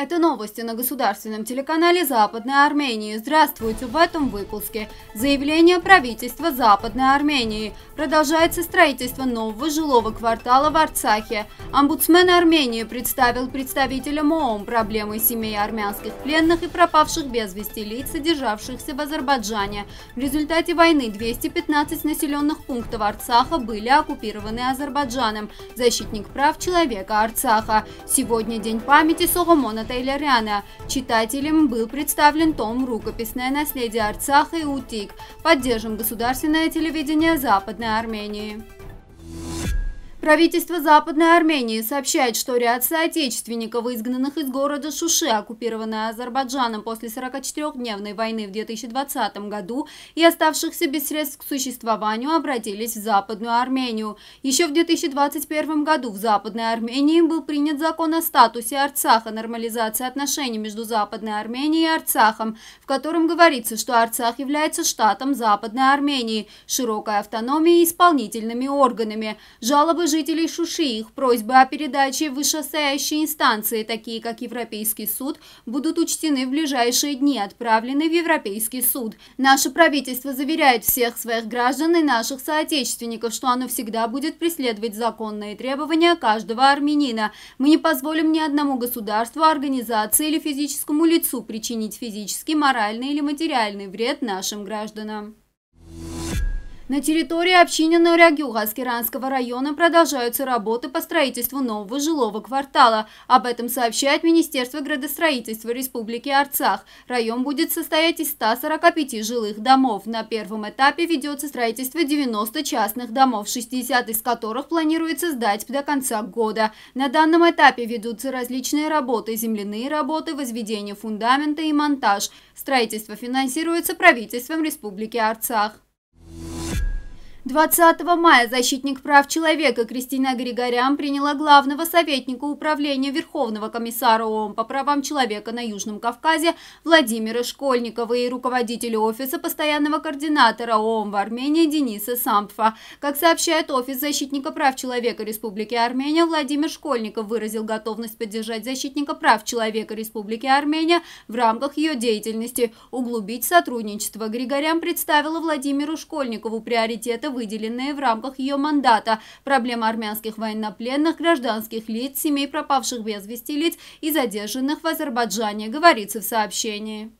Это новости на государственном телеканале Западной Армении. Здравствуйте в этом выпуске. Заявление правительства Западной Армении. Продолжается строительство нового жилого квартала в Арцахе. Омбудсмен Армении представил представителям ООН проблемы семей армянских пленных и пропавших без вести лиц, содержавшихся в Азербайджане. В результате войны 215 населенных пунктов Арцаха были оккупированы Азербайджаном. Защитник прав человека Арцаха. Сегодня день памяти Согомона Ратейля Читателям был представлен том «Рукописное наследие Арцаха и Утик». Поддержим государственное телевидение Западной Армении. Правительство Западной Армении сообщает, что ряд соотечественников, изгнанных из города Шуши, оккупированной Азербайджаном после 44-дневной войны в 2020 году и оставшихся без средств к существованию, обратились в Западную Армению. Еще в 2021 году в Западной Армении был принят закон о статусе Арцаха, нормализации отношений между Западной Арменией и Арцахом, в котором говорится, что Арцах является штатом Западной Армении, широкой автономией и исполнительными органами. Жалобы жителей жителей Шуши их просьбы о передаче в вышестоящие инстанции, такие как Европейский суд, будут учтены в ближайшие дни, отправлены в Европейский суд. Наше правительство заверяет всех своих граждан и наших соотечественников, что оно всегда будет преследовать законные требования каждого армянина. Мы не позволим ни одному государству, организации или физическому лицу причинить физический, моральный или материальный вред нашим гражданам. На территории общины Норягюга Аскеранского района продолжаются работы по строительству нового жилого квартала. Об этом сообщает Министерство градостроительства Республики Арцах. Район будет состоять из 145 жилых домов. На первом этапе ведется строительство 90 частных домов, 60 из которых планируется сдать до конца года. На данном этапе ведутся различные работы, земляные работы, возведение фундамента и монтаж. Строительство финансируется правительством Республики Арцах. 20 мая защитник прав человека Кристина Григорян приняла главного советника управления Верховного комиссара ООН по правам человека на Южном Кавказе Владимира Школьникова и руководителя офиса постоянного координатора ООН в Армении Дениса Сампфа. Как сообщает офис защитника прав человека Республики Армения, Владимир Школьников выразил готовность поддержать защитника прав человека Республики Армения в рамках ее деятельности, углубить сотрудничество. Григорян представила Владимиру Школьникову приоритеты выделенные в рамках ее мандата. Проблема армянских военнопленных, гражданских лиц, семей пропавших без вести лиц и задержанных в Азербайджане, говорится в сообщении.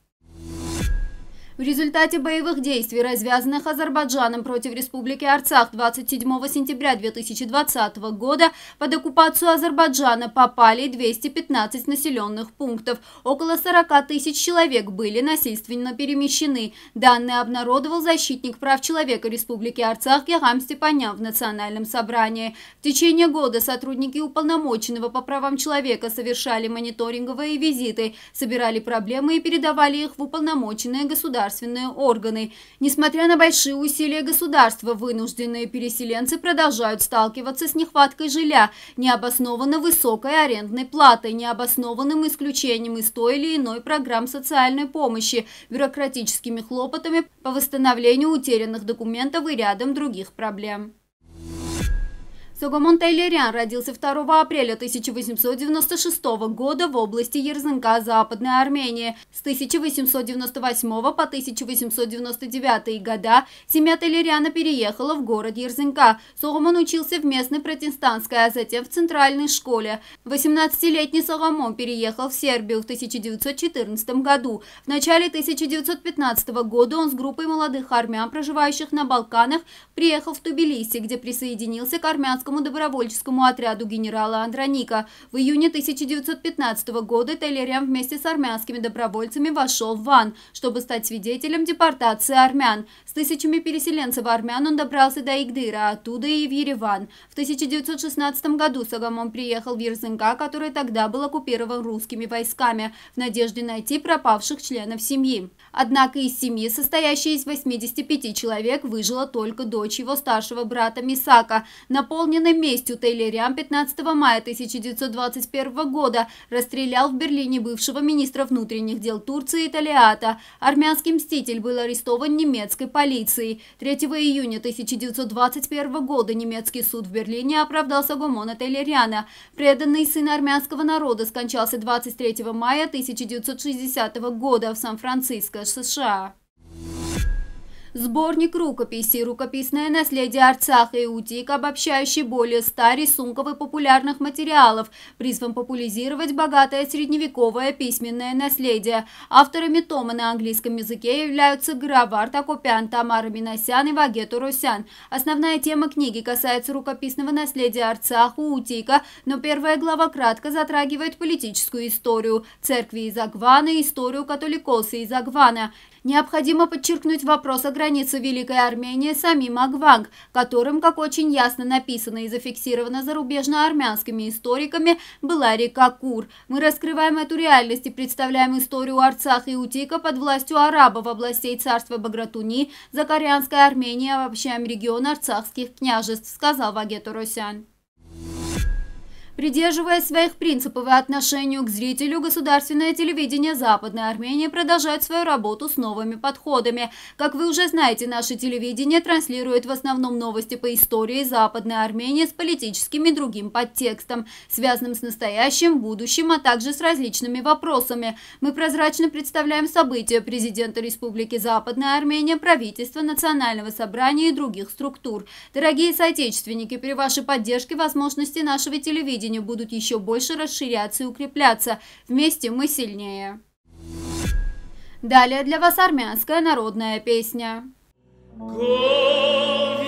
В результате боевых действий, развязанных Азербайджаном против Республики Арцах 27 сентября 2020 года, под оккупацию Азербайджана попали 215 населенных пунктов. Около 40 тысяч человек были насильственно перемещены. Данные обнародовал защитник прав человека Республики Арцах Гегам Степанян в Национальном собрании. В течение года сотрудники уполномоченного по правам человека совершали мониторинговые визиты, собирали проблемы и передавали их в уполномоченные государства государственные органы. Несмотря на большие усилия государства, вынужденные переселенцы продолжают сталкиваться с нехваткой жилья, необоснованно высокой арендной платой, необоснованным исключением из той или иной программ социальной помощи, бюрократическими хлопотами по восстановлению утерянных документов и рядом других проблем. Согомон Тайлерян родился 2 апреля 1896 года в области Ерзынка Западной Армении. С 1898 по 1899 года семья Тайлеряна переехала в город Ерзынка. Согомон учился в местной протестантской, а затем в центральной школе. 18-летний Согомон переехал в Сербию в 1914 году. В начале 1915 года он с группой молодых армян, проживающих на Балканах, приехал в Тбилиси, где присоединился к армянскому Кавказскому добровольческому отряду генерала Андроника. В июне 1915 года Телерям вместе с армянскими добровольцами вошел в Ван, чтобы стать свидетелем депортации армян. С тысячами переселенцев армян он добрался до Игдыра, оттуда и в Ереван. В 1916 году Сагамон приехал в Ерзенка, который тогда был оккупирован русскими войсками, в надежде найти пропавших членов семьи. Однако из семьи, состоящей из 85 человек, выжила только дочь его старшего брата Мисака. Наполнил на месте у Тейлериан 15 мая 1921 года расстрелял в Берлине бывшего министра внутренних дел Турции Талиата. Армянский мститель был арестован немецкой полицией. 3 июня 1921 года немецкий суд в Берлине оправдал Сагумона Тейлериана. Преданный сын армянского народа скончался 23 мая 1960 года в Сан-Франциско, США. Сборник рукописей «Рукописное наследие Арцаха и Утик», обобщающий более ста рисунков и популярных материалов, призван популяризировать богатое средневековое письменное наследие. Авторами тома на английском языке являются Гравар Акопян, Тамара Миносян и Вагету Русян. Основная тема книги касается рукописного наследия Арцаха, Утика, но первая глава кратко затрагивает политическую историю церкви из Агвана и историю католикоса из Агвана. Необходимо подчеркнуть вопрос о границах границу Великой Армении самим Агваг, которым, как очень ясно написано и зафиксировано зарубежно-армянскими историками, была река Кур. Мы раскрываем эту реальность и представляем историю Арцаха и Утика под властью арабов областей царства Багратуни, Закарянской Армении, а вообще регион арцахских княжеств, сказал Вагет Росян. Придерживаясь своих принципов и отношению к зрителю, государственное телевидение Западной Армении продолжает свою работу с новыми подходами. Как вы уже знаете, наше телевидение транслирует в основном новости по истории Западной Армении с политическим и другим подтекстом, связанным с настоящим, будущим, а также с различными вопросами. Мы прозрачно представляем события президента Республики Западная Армения, правительства, Национального собрания и других структур. Дорогие соотечественники, при вашей поддержке возможности нашего телевидения телевидению будут еще больше расширяться и укрепляться. Вместе мы сильнее. Далее для вас армянская народная песня. Кровь